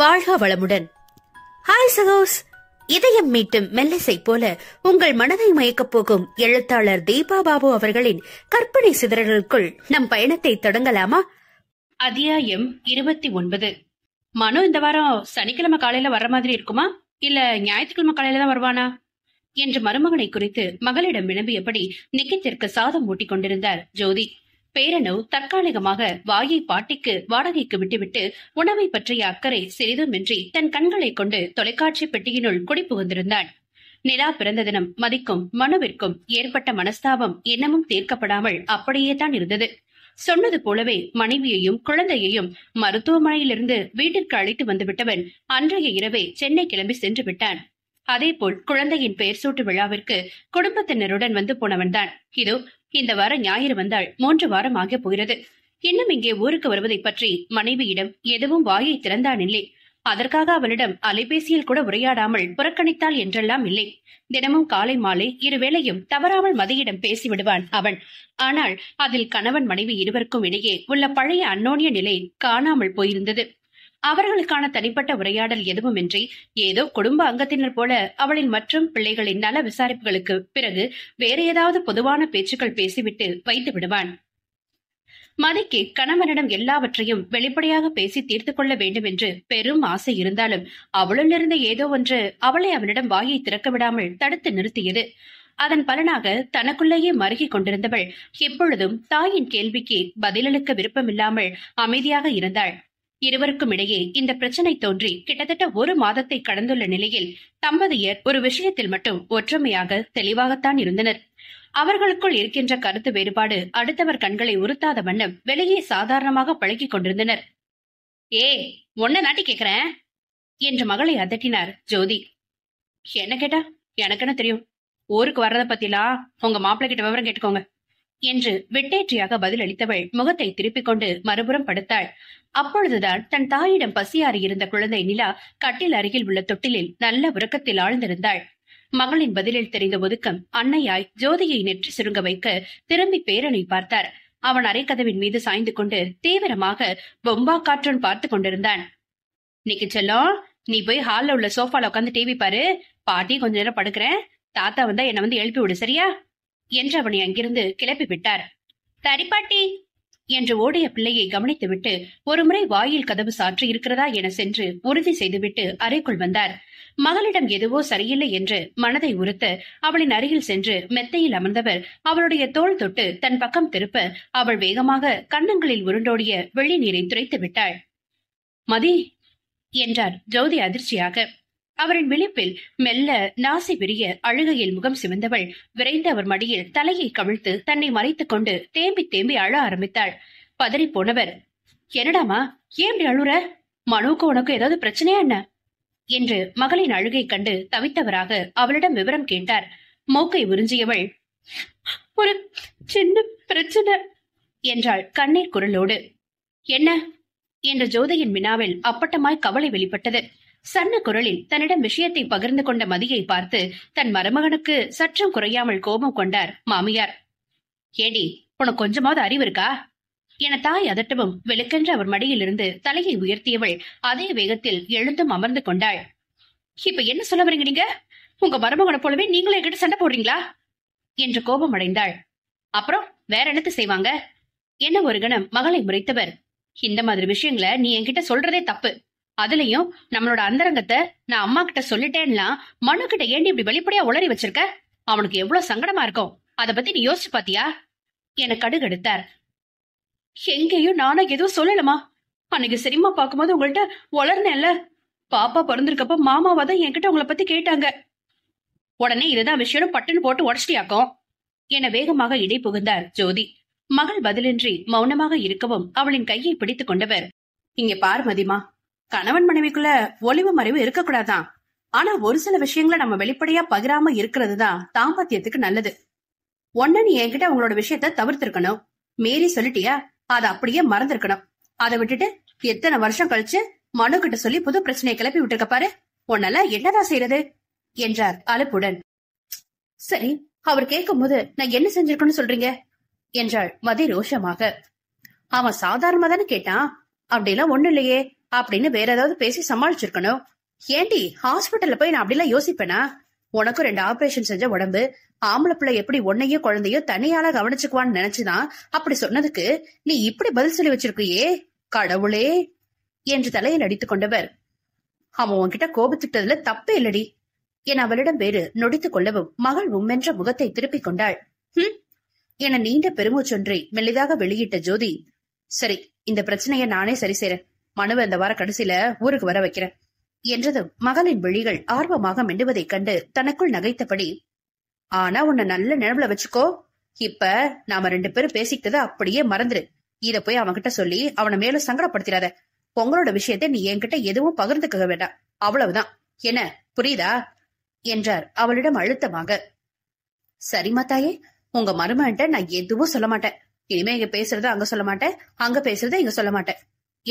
வாழ்க வளமுடன் ஹாய் சகோஸ் இதயம் மீட்டும் மெல்லிசை போல உங்கள் மனதை மயக்கப் போகும் எழுத்தாளர் தீபா பாபு அவர்களின் கற்பனை சிதறல்களுக்குள் நம் பயணத்தை தொடங்கலாமா அத்தியாயம் இருபத்தி ஒன்பது மனு இந்த வாரம் சனிக்கிழமை காலையில வர்ற மாதிரி இருக்குமா இல்ல ஞாயிற்றுக்கிழமை காலையில தான் வருவானா என்று மருமகனை குறித்து மகளிடம் வினம்பியபடி நிக்கத்திற்கு சாதம் ஊட்டிக் கொண்டிருந்தார் ஜோதி பேரணு தற்காலிகமாக வாயை பாட்டிக்கு வாடகைக்கு விட்டுவிட்டு உணவை பற்றிய அக்கறை சிறிதுமின்றி தன் கண்களை கொண்டு தொலைக்காட்சி பெட்டியினுள் குடிப்புகுந்திருந்தான் நிலா பிறந்த தினம் மதிக்கும் மனுவிற்கும் ஏற்பட்ட மனஸ்தாபம் என்னமும் தீர்க்கப்படாமல் அப்படியே தான் இருந்தது சொன்னது போலவே மனைவியையும் குழந்தையையும் மருத்துவமனையிலிருந்து வீட்டிற்கு அழைத்து வந்துவிட்டவன் அன்றைய இரவே சென்னை கிளம்பி சென்று விட்டான் அதேபோல் குழந்தையின் பெயர் சூட்டு விழாவிற்கு குடும்பத்தினருடன் வந்து போனவன்தான் இதோ இந்த வாரம் ஞாயிறு வந்தால் மூன்று வாரம் ஆகப் போகிறது இன்னும் இங்கே ஊருக்கு வருவதை பற்றி மனைவியிடம் எதுவும் வாயை திறந்தான் இல்லை அதற்காக அவளிடம் அலைபேசியில் கூட உரையாடாமல் புறக்கணித்தாள் என்றெல்லாம் இல்லை தினமும் காலை மாலை இருவேளையும் தவறாமல் மதியிடம் பேசி விடுவான் அவன் ஆனால் அதில் கணவன் மனைவி இருவருக்கும் இடையே உள்ள பழைய அன்னோனிய நிலை காணாமல் போயிருந்தது அவர்களுக்கான தனிப்பட்ட உரையாடல் எதுவுமின்றி ஏதோ குடும்ப அங்கத்தினர் போல அவளின் மற்றும் பிள்ளைகளின் நல விசாரிப்புகளுக்கு பிறகு வேறு ஏதாவது பொதுவான பேச்சுக்கள் பேசிவிட்டு வைத்து விடுவான் மதிக்கு கணவனிடம் எல்லாவற்றையும் வெளிப்படையாக பேசி தீர்த்து கொள்ள வேண்டும் என்று பெரும் ஆசை இருந்தாலும் அவளிலிருந்து ஏதோ ஒன்று அவளை அவனிடம் வாயை திறக்க விடாமல் தடுத்து நிறுத்தியது அதன் பலனாக தனக்குள்ளேயே மருகிக் கொண்டிருந்தவள் எப்பொழுதும் தாயின் கேள்விக்கு பதிலளிக்க விருப்பமில்லாமல் அமைதியாக இருந்தாள் இருவருக்கும் இடையே இந்த பிரச்சனை தோன்றி கிட்டத்தட்ட ஒரு மாதத்தை கடந்துள்ள நிலையில் தம்பதியர் ஒரு விஷயத்தில் மட்டும் ஒற்றுமையாக தெளிவாகத்தான் இருந்தனர் அவர்களுக்குள் இருக்கின்ற கருத்து வேறுபாடு அடுத்தவர் கண்களை உறுத்தாத வண்ணம் வெளியே சாதாரணமாக பழகி கொண்டிருந்தனர் ஏ ஒன்ன நாட்டி கேக்குறேன் என்று மகளை அதட்டினார் ஜோதி என்ன கேட்டா என்ன தெரியும் ஊருக்கு வர்றத பத்திலா உங்க மாப்பிள்ளை கிட்ட விவரம் கேட்டுக்கோங்க என்று வெட்டேற்றியாக பதிலளித்தவள் முகத்தை திருப்பிக் கொண்டு மறுபுறம் படுத்தாள் அப்பொழுதுதான் தன் தாயிடம் பசியாறி இருந்த குழந்தை நிலா கட்டில் அருகில் உள்ள தொட்டிலில் நல்ல உறக்கத்தில் ஆழ்ந்திருந்தாள் மகளின் பதிலில் தெரிந்த ஒதுக்கம் அன்னையாய் ஜோதியை நெற்றி சுருங்க வைக்க திரும்பி பேரனை பார்த்தார் அவன் அரைக்கதவின் மீது சாய்ந்து கொண்டு தீவிரமாக பொம்பா காற்றன் பார்த்து கொண்டிருந்தான் நீக்கு செல்லம் நீ போய் ஹால்ல உள்ள சோஃபால உட்காந்து டிவி பாரு பாட்டி கொஞ்ச நேரம் படுக்கிறேன் தாத்தா வந்தா என்ன வந்து எழுப்பி விடு சரியா என்று அவனை அங்கிருந்து கிளப்பி விட்டார் தரிப்பாட்டி என்று ஓடிய பிள்ளையை கவனித்துவிட்டு ஒருமுறை வாயில் கதவு சாற்று இருக்கிறதா என சென்று உறுதி செய்துவிட்டு அறைக்குள் வந்தார் மகளிடம் எதுவோ சரியில்லை என்று மனதை உறுத்த அவளின் அருகில் சென்று மெத்தையில் அமர்ந்தவர் அவளுடைய தோல் தொட்டு தன் பக்கம் திருப்ப அவள் வேகமாக கன்னங்களில் உருண்டோடிய வெள்ளி நீரை துரைத்து விட்டாள் மதி என்றார் ஜோதி அதிர்ச்சியாக அவரின் விழிப்பில் மெல்ல நாசி விரிய அழுகையில் முகம் சிவந்தவள் விரைந்து அவர் மடியில் தலையை கவிழ்த்து தன்னை மறைத்துக் கொண்டு தேம்பி தேம்பி அழ ஆரம்பித்தாள் பதறி போனவர் என்னடாமா ஏன் அழுற மனுவுக்கு உனக்கு ஏதாவது பிரச்சனையா என்ன என்று மகளின் அழுகை கண்டு தவித்தவராக அவளிடம் விவரம் கேட்டார் மூக்கை உறிஞ்சியவள் ஒரு சின்ன பிரச்சனை என்றாள் கண்ணீர் குரலோடு என்ன என்ற ஜோதியின் வினாவில் அப்பட்டமாய் கவலை வெளிப்பட்டது சன்ன குரலில் தன்னிடம் விஷயத்தை பகிர்ந்து கொண்ட மதியை பார்த்து தன் மருமகனுக்கு சற்றும் குறையாமல் கோபம் கொண்டார் மாமியார் ஏடி உனக்கு கொஞ்சமாவது அறிவு இருக்கா என தாய் அதட்டவும் வெளுக்கென்று அவர் மடியிலிருந்து தலையை உயர்த்தியவள் அதே வேகத்தில் எழுந்தும் அமர்ந்து கொண்டாள் இப்ப என்ன சொல்ல வரீங்க நீங்க உங்க மருமகனை போலவே நீங்களும் என்கிட்ட சண்டை போடுறீங்களா என்று கோபம் அடைந்தாள் அப்புறம் வேற என்னத்தை செய்வாங்க என்ன ஒரு கணம் மகளை முறைத்தவர் இந்த மாதிரி விஷயங்களை நீ என்கிட்ட சொல்றதே தப்பு அதுலயும் நம்மளோட அந்தரங்கத்தை நான் அம்மா கிட்ட சொல்லிட்டேன்னா மனு கிட்ட ஏண்டி இப்படி வெளிப்படையா உளறி வச்சிருக்க அவனுக்கு எவ்வளவு சங்கடமா இருக்கும் அத பத்தி நீ யோசிச்சு பாத்தியா என கடுகெடுத்தார் எங்கேயும் நானா எதுவும் சொல்லலமா அன்னைக்கு சினிமா பார்க்கும்போது உங்கள்கிட்ட உளர்னேன்ல பாப்பா பிறந்திருக்கப்ப மாமாவா தான் என்கிட்ட உங்களை பத்தி கேட்டாங்க உடனே இதுதான் விஷயம் பட்டுன்னு போட்டு உடச்சிட்டியாக்கும் என வேகமாக இடை புகுந்தார் ஜோதி மகள் பதிலின்றி மௌனமாக இருக்கவும் அவளின் கையை பிடித்து கொண்டவர் இங்க மதிமா கணவன் மனைவிக்குள்ள ஒளிவு மறைவு இருக்கக்கூடாதான் ஆனா ஒரு சில விஷயங்களை நம்ம வெளிப்படையா பகிராம இருக்கிறது தான் தாம்பத்தியத்துக்கு நல்லது ஒன்னு நீ என்கிட்ட உங்களோட விஷயத்த தவிர்த்திருக்கணும் மீறி சொல்லிட்டியா அதை அப்படியே மறந்துருக்கணும் அதை விட்டுட்டு எத்தனை வருஷம் கழிச்சு மனு கிட்ட சொல்லி புது பிரச்சனையை கிளப்பி விட்டுருக்க பாரு உன்னெல்லாம் என்னதான் செய்யறது என்றார் அலுப்புடன் சரி அவர் கேட்கும் போது நான் என்ன செஞ்சிருக்கணும் சொல்றீங்க என்றாள் மதி ரோஷமாக அவன் சாதாரணமா தானே கேட்டான் அப்படிலாம் ஒண்ணு இல்லையே அப்படின்னு வேற ஏதாவது பேசி சமாளிச்சிருக்கணும் ஏண்டி ஹாஸ்பிட்டல்ல போய் நான் அப்படிலாம் யோசிப்பேனா உனக்கும் ரெண்டு ஆபரேஷன் செஞ்ச உடம்பு ஆம்பளை பிள்ளை எப்படி உன்னையோ குழந்தையோ தனியால கவனிச்சுக்குவான்னு நினைச்சுதான் அப்படி சொன்னதுக்கு நீ இப்படி பதில் சொல்லி வச்சிருக்கியே கடவுளே என்று தலையை நடித்து கொண்டவர் அவன் உன்கிட்ட கோபத்துட்டதுல தப்பே இல்லடி என் அவளிடம் வேறு நொடித்துக் கொள்ளவும் மகள் உம்மென்ற முகத்தை திருப்பிக் கொண்டாள் ஹம் என நீண்ட பெருமூச்சொன்றை மெல்லிதாக வெளியிட்ட ஜோதி சரி இந்த பிரச்சனையை நானே சரி செய்றேன் மனுவை இந்த வார கடைசியில ஊருக்கு வர வைக்கிறேன் என்றதும் மகளின் விழிகள் ஆர்வமாக மெண்டுவதைக் கண்டு தனக்குள் நகைத்தபடி ஆனா உன்னை நல்ல நினைவுல வச்சுக்கோ இப்ப நாம ரெண்டு பேரும் பேசிக்கிட்டத அப்படியே மறந்துரு இத போய் அவன்கிட்ட சொல்லி அவனை மேலும் சங்கடப்படுத்திடாத பொங்கலோட விஷயத்த நீ என்கிட்ட எதுவும் பகிர்ந்துக்க வேண்டாம் அவ்வளவுதான் என்ன புரியுதா என்றார் அவளிடம் அழுத்தமாக சரிமா தாயே உங்க மருமன்ட்ட நான் எதுவும் சொல்ல மாட்டேன் இனிமே இங்க பேசுறத அங்க சொல்ல மாட்டேன் அங்க பேசுறத இங்க சொல்ல மாட்டேன்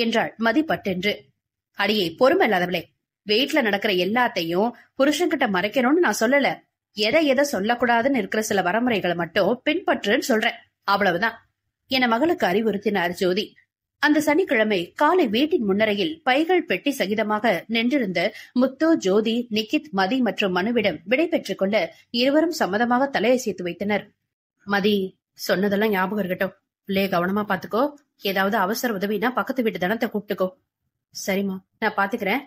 என்றாள் மதிப்பட்டென்று அடியே பொறுமை இல்லாதவளே வீட்டுல நடக்கிற எல்லாத்தையும் புருஷன்கிட்ட மறைக்கணும்னு நான் சொல்லல எதை எதை சொல்லக்கூடாதுன்னு இருக்கிற சில வரமுறைகளை மட்டும் பின்பற்றுன்னு சொல்றேன் அவ்வளவுதான் என மகளுக்கு அறிவுறுத்தினார் ஜோதி அந்த சனிக்கிழமை காலை வீட்டின் முன்னரையில் பைகள் பெட்டி சகிதமாக நின்றிருந்த முத்து ஜோதி நிக்கித் மதி மற்றும் மனுவிடம் விடை பெற்றுக் கொள்ள இருவரும் சம்மதமாக தலையசைத்து வைத்தனர் மதி சொன்னதெல்லாம் ஞாபகம் இருக்கட்டும் பிள்ளைய கவனமா பாத்துக்கோ ஏதாவது அவசர உதவினா பக்கத்து வீட்டு தனத்தை கூப்பிட்டுக்கோ சரிம்மா நான் பாத்துக்கிறேன்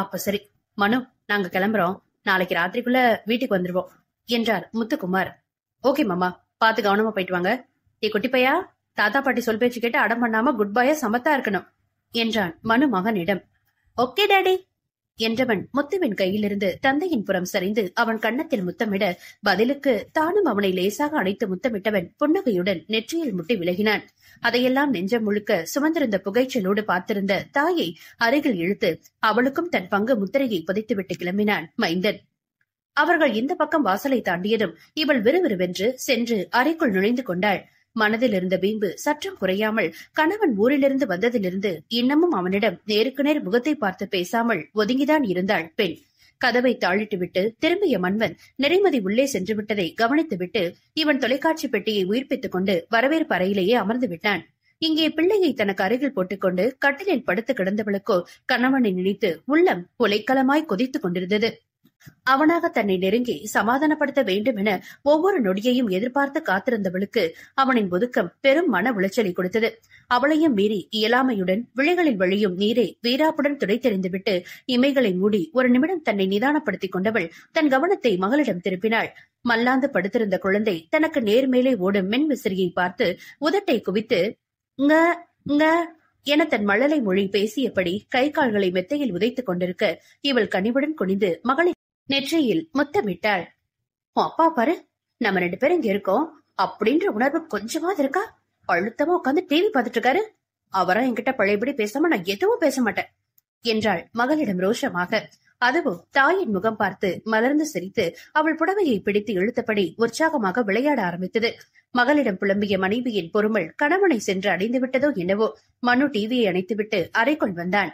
அப்ப சரி மனு நாங்க கிளம்புறோம் நாளைக்கு ராத்திரிக்குள்ள வீட்டுக்கு வந்துருவோம் என்றார் முத்துக்குமார் ஓகே மாமா பாத்து கவனமா போயிட்டு வாங்க குட்டி பையா தாத்தா பாட்டி சொல் பேச்சு கேட்டு அடம் பண்ணாம குட் பாயா சமத்தா இருக்கணும் என்றான் மனு மகனிடம் ஓகே டாடி என்றவன் முத்துவின் கையிலிருந்து தந்தையின் புறம் சரிந்து அவன் கன்னத்தில் முத்தமிட பதிலுக்கு தானும் அவனை லேசாக அணைத்து முத்தமிட்டவன் புன்னகையுடன் நெற்றியில் முட்டி விலகினான் அதையெல்லாம் நெஞ்சம் முழுக்க சுமந்திருந்த புகைச்சலோடு பார்த்திருந்த தாயை அருகில் இழுத்து அவளுக்கும் தன் பங்கு முத்திரையை புதைத்துவிட்டு கிளம்பினான் மைந்தன் அவர்கள் இந்த பக்கம் வாசலை தாண்டியதும் இவள் விறுவிறுவென்று சென்று அறைக்குள் நுழைந்து கொண்டாள் மனதில் இருந்த வீம்பு சற்றும் குறையாமல் கணவன் ஊரிலிருந்து வந்ததிலிருந்து இன்னமும் அவனிடம் நேருக்கு நேர் முகத்தை பார்த்து பேசாமல் ஒதுங்கிதான் இருந்தாள் பெண் கதவை விட்டு திரும்பிய மன்வன் நிறைமதி உள்ளே சென்று விட்டதை கவனித்துவிட்டு இவன் தொலைக்காட்சி பெட்டியை உயிர்ப்பித்துக் கொண்டு வரவேற்பு அறையிலேயே அமர்ந்து விட்டான் இங்கே பிள்ளையை தனக்கு அருகில் போட்டுக்கொண்டு கட்டிலில் படுத்து கிடந்தவளுக்கோ கணவனை நினைத்து உள்ளம் கொலைக்களமாய் கொதித்துக் கொண்டிருந்தது அவனாக தன்னை நெருங்கி சமாதானப்படுத்த வேண்டும் என ஒவ்வொரு நொடியையும் எதிர்பார்த்து காத்திருந்தவளுக்கு அவனின் ஒதுக்கம் பெரும் மன உளைச்சலை கொடுத்தது அவளையும் மீறி இயலாமையுடன் விழிகளில் வழியும் நீரை வீராப்புடன் துடைத்தெறிந்துவிட்டு இமைகளை மூடி ஒரு நிமிடம் தன்னை நிதானப்படுத்திக் கொண்டவள் தன் கவனத்தை மகளிடம் திருப்பினாள் மல்லாந்து படுத்திருந்த குழந்தை தனக்கு நேர்மேலே ஓடும் மென் விசிறியை பார்த்து உதட்டை குவித்து என தன் மழலை மொழி பேசியபடி கை கால்களை மெத்தையில் உதைத்துக் கொண்டிருக்க இவள் கனிவுடன் குனிந்து மகளை நெற்றியில் முத்தமிட்டாள் அப்பா பாரு நம்ம ரெண்டு பேரும் இங்க இருக்கோம் அப்படின்ற உணர்வு கொஞ்சமாவது இருக்கா அழுத்தமா உட்காந்து டிவி பார்த்துட்டு இருக்காரு அவரா என்கிட்ட பழையபடி பேசாம நான் எதுவும் பேச மாட்டேன் என்றாள் மகளிடம் ரோஷமாக அதுவும் தாயின் முகம் பார்த்து மலர்ந்து சிரித்து அவள் புடவையை பிடித்து இழுத்தபடி உற்சாகமாக விளையாட ஆரம்பித்தது மகளிடம் புலம்பிய மனைவியின் பொறுமல் கணவனை சென்று அடைந்து விட்டதோ என்னவோ மனு டிவியை அணைத்துவிட்டு அறைக்குள் வந்தான்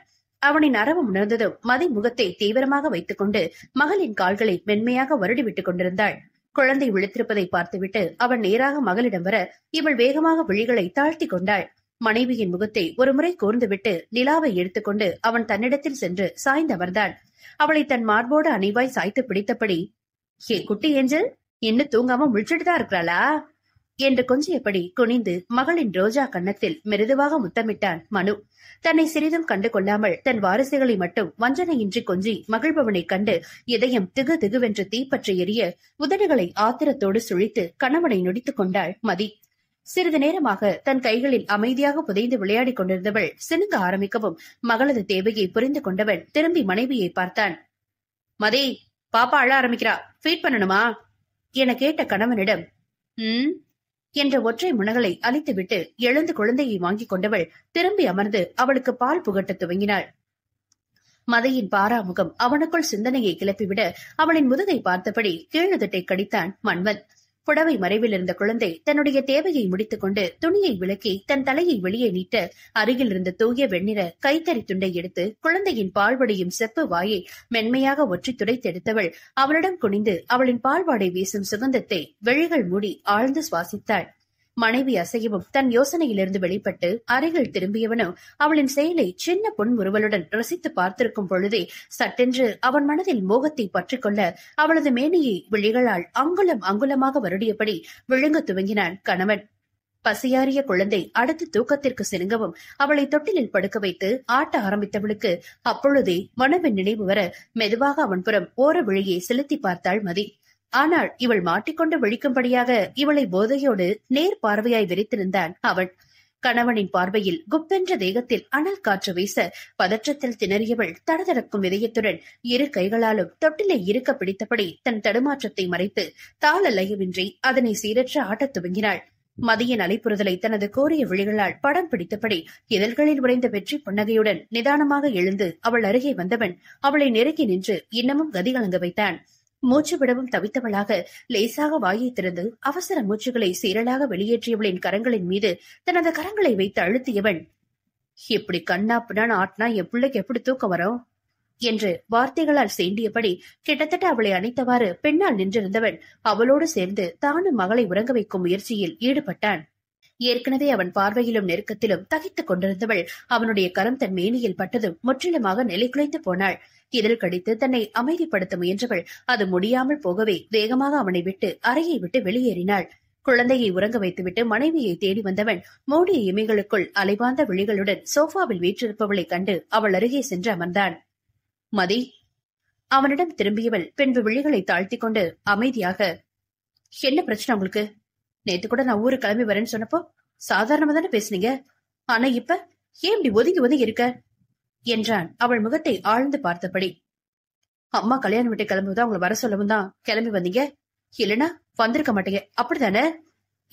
அவனின் அரவு உணர்ந்ததும் மதி முகத்தை தீவிரமாக வைத்துக் கொண்டு மகளின் கால்களை மென்மையாக வருடிவிட்டுக் கொண்டிருந்தாள் குழந்தை விழித்திருப்பதை பார்த்துவிட்டு அவன் நேராக மகளிடம் வர இவள் வேகமாக விழிகளை தாழ்த்தி கொண்டாள் மனைவியின் முகத்தை ஒருமுறை கூர்ந்துவிட்டு நிலாவை எடுத்துக்கொண்டு அவன் தன்னிடத்தில் சென்று சாய்ந்து அமர்ந்தான் அவளை தன் மார்போடு அணிவாய் சாய்த்து பிடித்தபடி ஏ குட்டி ஏஞ்சல் இன்னும் தூங்காம முழிச்சிட்டு தான் இருக்கிறாளா என்று கொஞ்சியபடி குனிந்து மகளின் ரோஜா கன்னத்தில் மிருதுவாக முத்தமிட்டான் மனு தன்னை சிறிதும் கண்டு கொள்ளாமல் தன் வாரிசுகளை மட்டும் வஞ்சனையின்றி கொஞ்சி மகிழ்பவனை கண்டு இதயம் திகு திகுவென்று தீப்பற்றி எரிய உதடுகளை ஆத்திரத்தோடு சுழித்து கணவனை நொடித்துக் கொண்டாள் மதி சிறிது நேரமாக தன் கைகளில் அமைதியாக புதைந்து விளையாடிக் கொண்டிருந்தவள் சினுங்க ஆரம்பிக்கவும் மகளது தேவையை புரிந்து கொண்டவன் திரும்பி மனைவியை பார்த்தான் மதி பாப்பா அழ ஆரம்பிக்கிறா ஃபீட் பண்ணணுமா என கேட்ட கணவனிடம் என்ற ஒற்றை முனகலை அழித்துவிட்டு எழுந்து குழந்தையை வாங்கிக் கொண்டவள் திரும்பி அமர்ந்து அவளுக்கு பால் புகட்டத் துவங்கினாள் மதையின் பாராமுகம் அவனுக்குள் சிந்தனையை கிளப்பிவிட அவளின் முதுகை பார்த்தபடி கீழதட்டை கடித்தான் மன்மன் புடவை மறைவில் இருந்த குழந்தை தன்னுடைய தேவையை முடித்துக்கொண்டு துணியை விளக்கி தன் தலையை வெளியே நீட்ட அருகில் இருந்த தூய வெண்ணிற கைத்தறி துண்டை எடுத்து குழந்தையின் பால்வடியும் செப்பு வாயை மென்மையாக ஒற்றி துடைத்தெடுத்தவள் அவளிடம் குனிந்து அவளின் பால்வாடை வீசும் சுகந்தத்தை வெளிகள் மூடி ஆழ்ந்து சுவாசித்தாள் மனைவி அசையவும் தன் யோசனையிலிருந்து வெளிப்பட்டு அறைகள் திரும்பியவனும் அவளின் செயலை சின்ன பொன் உருவலுடன் ரசித்து பார்த்திருக்கும் பொழுதே சட்டென்று அவன் மனதில் மோகத்தை பற்றிக்கொள்ள அவளது மேனையை விழிகளால் அங்குலம் அங்குலமாக வருடியபடி விழுங்க துவங்கினான் கணவன் பசியாறிய குழந்தை அடுத்து தூக்கத்திற்கு செலுங்கவும் அவளை தொட்டிலில் படுக்க வைத்து ஆட்ட ஆரம்பித்தவளுக்கு அப்பொழுதே மனவின் நினைவு வர மெதுவாக அவன் புறம் ஓர விழியை செலுத்தி பார்த்தாள் மதி ஆனால் இவள் மாட்டிக்கொண்டு விழிக்கும்படியாக இவளை போதையோடு நேர் பார்வையாய் விரித்திருந்தான் அவன் கணவனின் பார்வையில் குப்பென்ற தேகத்தில் அனல் காற்று வீச பதற்றத்தில் திணறியவள் தடதடக்கும் இதயத்துடன் இரு கைகளாலும் தொட்டிலை இருக்க பிடித்தபடி தன் தடுமாற்றத்தை மறைத்து தாள அதனை சீரற்ற ஆட்டத் துவங்கினாள் மதியின் அலைப்புறுதலை தனது கோரிய விழிகளால் படம் பிடித்தபடி இதழ்களில் உறைந்த வெற்றி புன்னகையுடன் நிதானமாக எழுந்து அவள் அருகே வந்தவன் அவளை நெருங்கி நின்று இன்னமும் கதிகலங்க வைத்தான் மூச்சு விடவும் தவித்தவளாக லேசாக வாயை திறந்து அவசர மூச்சுகளை சீரலாக வெளியேற்றியவளின் கரங்களின் மீது தனது கரங்களை வைத்து அழுத்தியவன் இப்படி கண்ணா பின்னான் ஆட்டினா என் பிள்ளைக்கு எப்படி தூக்கம் வரும் என்று வார்த்தைகளால் சேண்டியபடி கிட்டத்தட்ட அவளை அணைத்தவாறு பின்னால் நின்றிருந்தவன் அவளோடு சேர்ந்து தானும் மகளை உறங்க வைக்கும் முயற்சியில் ஈடுபட்டான் ஏற்கனவே அவன் பார்வையிலும் நெருக்கத்திலும் தகித்துக் கொண்டிருந்தவள் அவனுடைய கரம் தன் மேனியில் பட்டதும் முற்றிலுமாக நிலை குலைத்து போனாள் இதில் கடித்து தன்னை அமைதிப்படுத்த முயன்றவள் அது முடியாமல் போகவே வேகமாக அவனை விட்டு அறையை விட்டு வெளியேறினாள் குழந்தையை உறங்க வைத்துவிட்டு மனைவியை தேடி வந்தவன் மூடிய இமைகளுக்குள் அலைவாந்த விழிகளுடன் சோஃபாவில் வீற்றிருப்பவளை கண்டு அவள் அருகே சென்று அமர்ந்தான் மதி அவனிடம் திரும்பியவள் பின்பு விழிகளை தாழ்த்திக் கொண்டு அமைதியாக என்ன பிரச்சனை உங்களுக்கு நேத்து கூட நான் ஊருக்கு கிளம்பி வரேன்னு சொன்னப்போ சாதாரணமா தானே பேசுனீங்க ஆனா இப்ப ஏன் ஒதுங்கி ஒதுங்கி இருக்க என்றான் அவள் முகத்தை ஆழ்ந்து பார்த்தபடி அம்மா கல்யாணம் விட்டு கிளம்புவதா உங்களை வர சொல்லவும் தான் கிளம்பி வந்தீங்க இல்லனா வந்திருக்க மாட்டீங்க அப்படித்தானே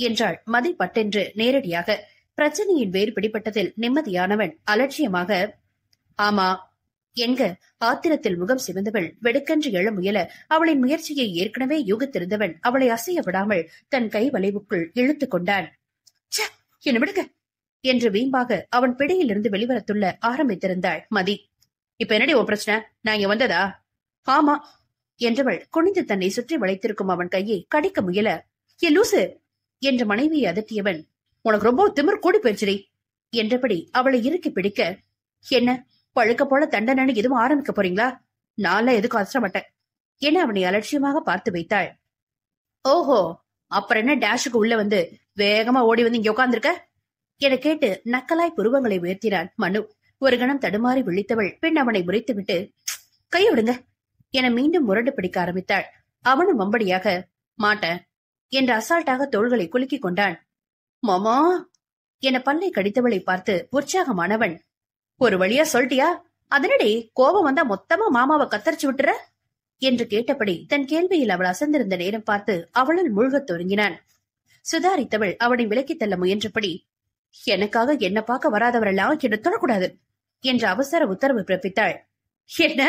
என்றாள் மதி பட்டென்று நேரடியாக பிரச்சனையின் வேறு பிடிப்பட்டதில் நிம்மதியானவன் அலட்சியமாக ஆமா என்க ஆத்திரத்தில் முகம் சிவந்தவள் வெடுக்கென்று எழ முயல அவளின் முயற்சியை ஏற்கனவே யூகித்திருந்தவன் அவளை அசைய விடாமல் தன் கை வளைவுக்குள் இழுத்துக் கொண்டான் என்ன விடுங்க என்று வீம்பாக அவன் பிடியிலிருந்து வெளிவரத்துள்ள ஆரம்பித்திருந்தாள் மதி இப்ப என்னடி ஓ பிரச்சனை நான் இங்க வந்ததா ஆமா என்றவள் குனிந்து தன்னை சுற்றி வளைத்திருக்கும் அவன் கையை கடிக்க முயல ஏ லூசு என்று மனைவியை அதட்டியவன் உனக்கு ரொம்ப திமிர் கூடி போயிடுச்சிரி என்றபடி அவளை இறுக்கி பிடிக்க என்ன பழுக்க போல தண்டனைன்னு எதுவும் ஆரம்பிக்க போறீங்களா நான்லாம் எதுக்கும் கஷ்டப்பட்டேன் என அவனை அலட்சியமாக பார்த்து வைத்தாள் ஓஹோ அப்புறம் என்ன டேஷுக்கு உள்ள வந்து வேகமா ஓடி வந்து இங்க உட்காந்துருக்க என கேட்டு நக்கலாய் புருவங்களை உயர்த்தினான் மனு ஒரு கணம் தடுமாறி விழித்தவள் பின் அவனை முறைத்து விட்டு கை விடுங்க என மீண்டும் முரண்டு பிடிக்க ஆரம்பித்தாள் அவனும் மம்படியாக மாட்டேன் என்று அசால்ட்டாக தோள்களை குலுக்கிக் கொண்டான் மாமா என பல்லை கடித்தவளை பார்த்து உற்சாகமானவன் ஒரு வழியா சொல்லிட்டியா அதனடி கோபம் வந்தா மொத்தமா மாமாவை கத்தரிச்சு விட்டுற என்று கேட்டபடி தன் கேள்வியில் அவள் அசந்திருந்த நேரம் பார்த்து அவளால் முழுகத் தொடங்கினான் சுதாரித்தவள் அவனை விலக்கித் தள்ள முயன்றபடி எனக்காக என்ன பார்க்க வராதவரெல்லாம் என்ன தொடக்கூடாது என்ற அவசர உத்தரவு பிறப்பித்தாள் என்ன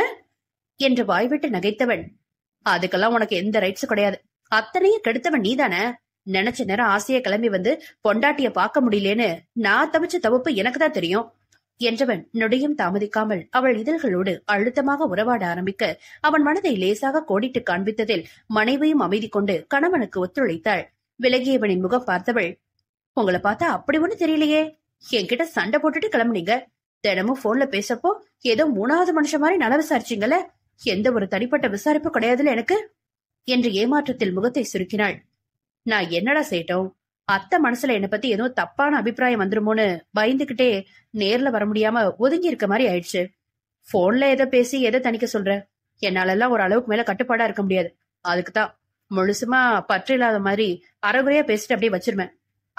என்று வாய்விட்டு நகைத்தவன் அதுக்கெல்லாம் உனக்கு எந்த ரைட்ஸும் கிடையாது அத்தனையும் கெடுத்தவன் நீதானே நினைச்ச நேரம் ஆசைய கிளம்பி வந்து பொண்டாட்டிய பார்க்க முடியலேன்னு நான் தவிச்ச தவிப்பு எனக்கு தான் தெரியும் என்றவன் நொடியும் தாமதிக்காமல் அவள் இதழ்களோடு அழுத்தமாக உறவாட ஆரம்பிக்க அவன் மனதை லேசாக கோடிட்டு காண்பித்ததில் மனைவியும் அமைதி கொண்டு கணவனுக்கு ஒத்துழைத்தாள் விலகியவனின் முகம் பார்த்தவள் உங்களை பார்த்தா அப்படி ஒண்ணு தெரியலையே என்கிட்ட சண்டை போட்டுட்டு கிளம்புனீங்க தினமும் போன்ல பேசப்போ ஏதோ மூணாவது மனுஷன் மாதிரி நல விசாரிச்சிங்கல எந்த ஒரு தனிப்பட்ட விசாரிப்பு கிடையாதுல எனக்கு என்று ஏமாற்றத்தில் முகத்தை சுருக்கினாள் நான் என்னடா செய்யட்டோம் அத்த மனசுல என்னை பத்தி ஏதோ தப்பான அபிப்பிராயம் வந்துருமோன்னு பயந்துகிட்டே நேர்ல வர முடியாம ஒதுங்கி இருக்க மாதிரி ஆயிடுச்சு போன்ல எதை பேசி எதை தணிக்க சொல்ற என்னால எல்லாம் ஒரு அளவுக்கு மேல கட்டுப்பாடா இருக்க முடியாது அதுக்குதான் முழுசுமா பற்று இல்லாத மாதிரி அறகுறையா பேசிட்டு அப்படியே வச்சிருவேன்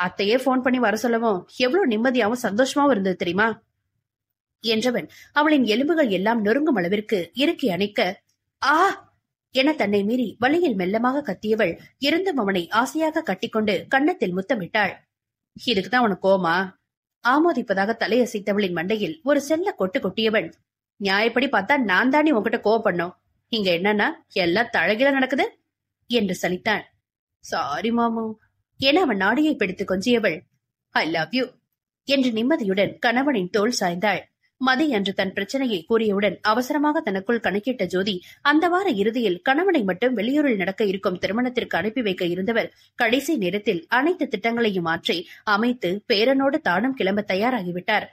அத்தையே போன் பண்ணி வர சொல்லவும் எவ்வளவு நிம்மதியாவும் சந்தோஷமாவும் இருந்தது தெரியுமா என்றவன் அவளின் எலும்புகள் எல்லாம் நொறுங்கும் அளவிற்கு இறுக்கி அணைக்க ஆ என தன்னை மீறி வழியில் மெல்லமாக கத்தியவள் இருந்தும் அவனை ஆசையாக கட்டிக்கொண்டு கன்னத்தில் முத்தமிட்டாள் இதுக்குதான் அவனுக்கு கோமா ஆமோதிப்பதாக தலையசைத்தவளின் மண்டையில் ஒரு செல்ல கொட்டு கொட்டியவன் நியாயப்படி பார்த்தா நான் தானே உங்ககிட்ட கோவப்படணும் இங்க என்னன்னா எல்லாம் தழகில நடக்குது என்று சலித்தான் சாரி மாமு என அவன் நாடியை பிடித்து கொஞ்சியவள் ஐ லவ் யூ என்று நிம்மதியுடன் கணவனின் தோல் சாய்ந்தாள் மதி அன்று தன் பிரச்சனையை கூறியவுடன் அவசரமாக தனக்குள் கணக்கிட்ட ஜோதி அந்த வார இறுதியில் கணவனை மட்டும் வெளியூரில் நடக்க இருக்கும் திருமணத்திற்கு அனுப்பி வைக்க இருந்தவர் கடைசி நேரத்தில் அனைத்து திட்டங்களையும் மாற்றி அமைத்து பேரனோடு தானும் கிளம்ப தயாராகிவிட்டார்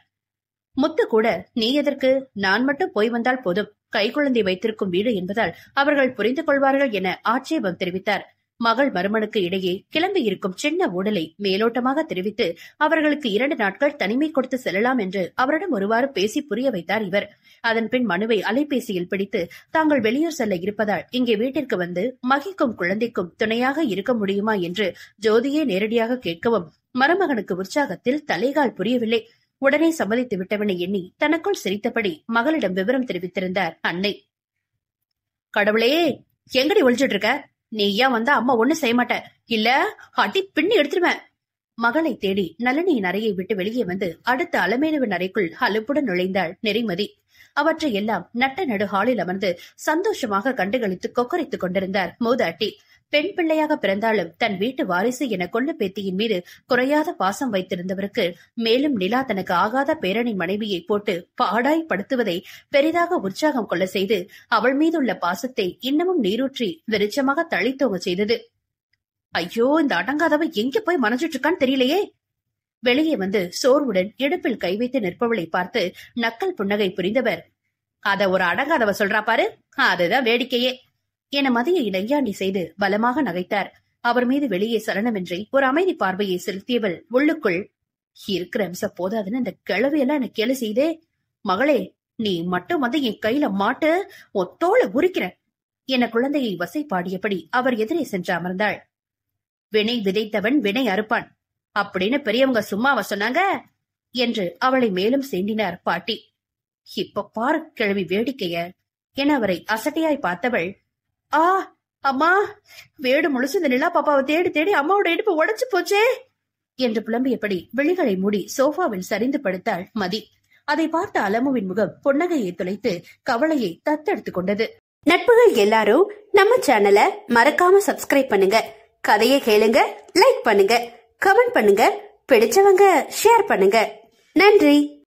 முத்து கூட நீ எதற்கு நான் மட்டும் போய் வந்தால் போதும் கைக்குழந்தை வைத்திருக்கும் வீடு என்பதால் அவர்கள் புரிந்து கொள்வார்கள் என ஆட்சேபம் தெரிவித்தார் மகள் மருமனுக்கு இடையே கிளம்பி இருக்கும் சின்ன உடலை மேலோட்டமாக தெரிவித்து அவர்களுக்கு இரண்டு நாட்கள் தனிமை கொடுத்து செல்லலாம் என்று அவரிடம் ஒருவாறு பேசி புரிய வைத்தார் இவர் அதன்பின் மனுவை அலைபேசியில் பிடித்து தாங்கள் வெளியூர் செல்ல இருப்பதால் இங்கே வீட்டிற்கு வந்து மகிக்கும் குழந்தைக்கும் துணையாக இருக்க முடியுமா என்று ஜோதியே நேரடியாக கேட்கவும் மருமகனுக்கு உற்சாகத்தில் தலைகால் புரியவில்லை உடனே சம்மதித்து விட்டவனை எண்ணி தனக்குள் சிரித்தபடி மகளிடம் விவரம் தெரிவித்திருந்தார் அன்னை கடவுளே எங்கடி ஒழிச்சிட்டு இருக்க நீயா வந்தா அம்மா ஒண்ணு செய்ய மாட்டேன் இல்ல அடி பின்னி எடுத்துருவேன் மகளை தேடி நளினியின் அறையை விட்டு வெளியே வந்து அடுத்த அலமேலுவின் அறைக்குள் அலுப்புடன் நுழைந்தாள் நெறிமதி அவற்றை எல்லாம் நட்ட நடு ஹாலில் அமர்ந்து சந்தோஷமாக கண்டுகளித்து கொக்கரித்துக் கொண்டிருந்தார் மூதாட்டி பெண் பிள்ளையாக பிறந்தாலும் தன் வீட்டு வாரிசு என கொள்ளு பேத்தியின் மீது குறையாத பாசம் வைத்திருந்தவருக்கு மேலும் நிலா தனக்கு ஆகாத பேரணி மனைவியை போட்டு பாடாய் படுத்துவதை பெரிதாக உற்சாகம் கொள்ள செய்து அவள் மீதுள்ள பாசத்தை இன்னமும் நீரூற்றி வெளிச்சமாக தழித்தோங்க செய்தது ஐயோ இந்த அடங்காதவ எங்க போய் மனைஞ்சிட்டு இருக்கான்னு தெரியலையே வெளியே வந்து சோர்வுடன் இடுப்பில் கை வைத்து நிற்பவளை பார்த்து நக்கல் புன்னகை புரிந்தவர் அத ஒரு அடங்காதவ சொல்றா பாரு அதுதான் வேடிக்கையே என மதியை நெய்யாண்டி செய்து பலமாக நகைத்தார் அவர் மீது வெளியே சலனமின்றி ஒரு அமைதி பார்வையை செலுத்தியவள் உள்ளுக்குள் இருக்கிற அம்ச போதாதுன்னு அந்த கிழவையெல்லாம் எனக்கு கேளு செய்தே மகளே நீ மட்டும் வந்து என் கையில மாட்டு ஒத்தோல உரிக்கிற என குழந்தையை வசை பாடியபடி அவர் எதிரே சென்று அமர்ந்தாள் வினை விதைத்தவன் வினை அறுப்பான் அப்படின்னு பெரியவங்க சும்மாவ சொன்னாங்க என்று அவளை மேலும் சேண்டினார் பாட்டி இப்ப பாரு கிழவி வேடிக்கைய என அவரை அசட்டையாய் பார்த்தவள் ஆ அம்மா வேடு முழுசு இந்த நிலா பாப்பாவை தேடி தேடி அம்மாவோட இடுப்பு உடைச்சு போச்சே என்று புலம்பியபடி விழிகளை மூடி சோஃபாவில் சரிந்து படுத்தாள் மதி அதை பார்த்த அலமுவின் முகம் புன்னகையை துளைத்து கவலையை தத்தெடுத்து கொண்டது நட்புகள் எல்லாரும் நம்ம சேனலை மறக்காம சப்ஸ்கிரைப் பண்ணுங்க கதையை கேளுங்க லைக் பண்ணுங்க கமெண்ட் பண்ணுங்க பிடிச்சவங்க ஷேர் பண்ணுங்க நன்றி